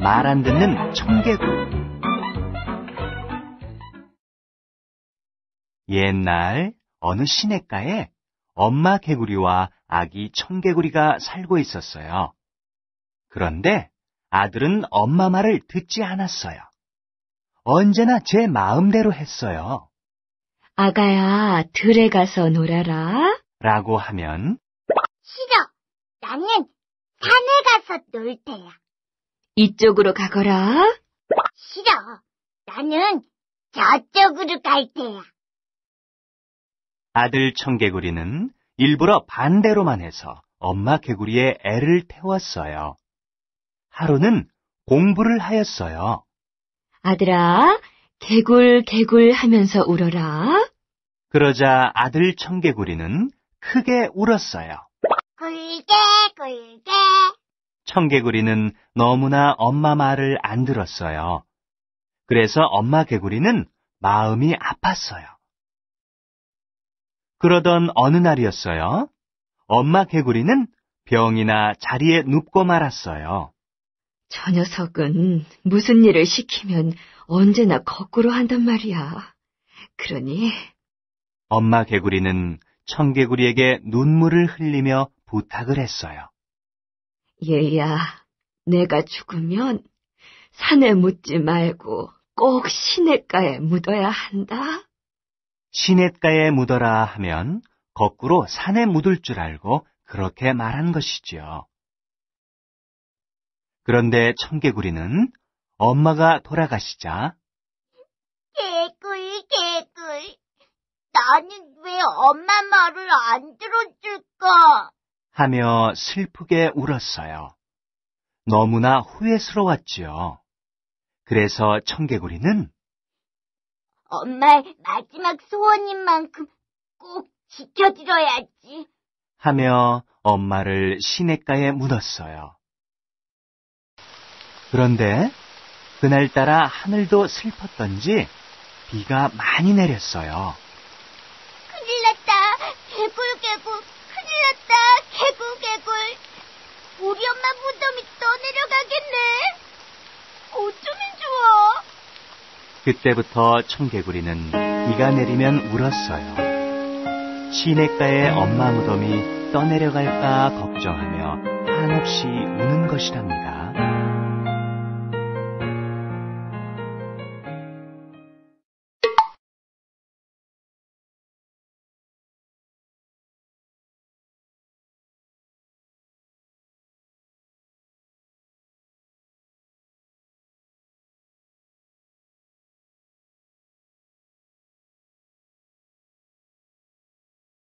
말 안 듣는 청개구 옛날 어느 시냇가에 엄마 개구리와 아기 청개구리가 살고 있었어요. 그런데 아들은 엄마 말을 듣지 않았어요. 언제나 제 마음대로 했어요. 아가야, 들에 가서 놀아라. 라고 하면 싫어. 나는 산에 가서 놀 테야. 이쪽으로 가거라. 싫어. 나는 저쪽으로 갈 때야. 아들 청개구리는 일부러 반대로만 해서 엄마 개구리의 애를 태웠어요. 하루는 공부를 하였어요. 아들아, 개굴, 개굴 하면서 울어라. 그러자 아들 청개구리는 크게 울었어요. 굴게, 굴게. 청개구리는 너무나 엄마 말을 안 들었어요. 그래서 엄마 개구리는 마음이 아팠어요. 그러던 어느 날이었어요. 엄마 개구리는 병이나 자리에 눕고 말았어요. 저 녀석은 무슨 일을 시키면 언제나 거꾸로 한단 말이야. 그러니 엄마 개구리는 청개구리에게 눈물을 흘리며 부탁을 했어요. 얘야, 내가 죽으면 산에 묻지 말고 꼭 시냇가에 묻어야 한다. 시냇가에 묻어라 하면 거꾸로 산에 묻을 줄 알고 그렇게 말한 것이지요. 그런데 청개구리는 엄마가 돌아가시자 개굴 개굴 나는 왜 엄마 말을 안 들어줄까? 하며 슬프게 울었어요. 너무나 후회스러웠지요. 그래서 청개구리는 엄마의 마지막 소원인 만큼 꼭 지켜드려야지 하며 엄마를 시냇가에 묻었어요. 그런데 그날따라 하늘도 슬펐던지 비가 많이 내렸어요. 우리 엄마 무덤이 떠내려가겠네. 어쩌면 좋아. 그때부터 청개구리는 비가 내리면 울었어요. 시냇가의 엄마 무덤이 떠내려갈까 걱정하며 한없이 우는 것이랍니다.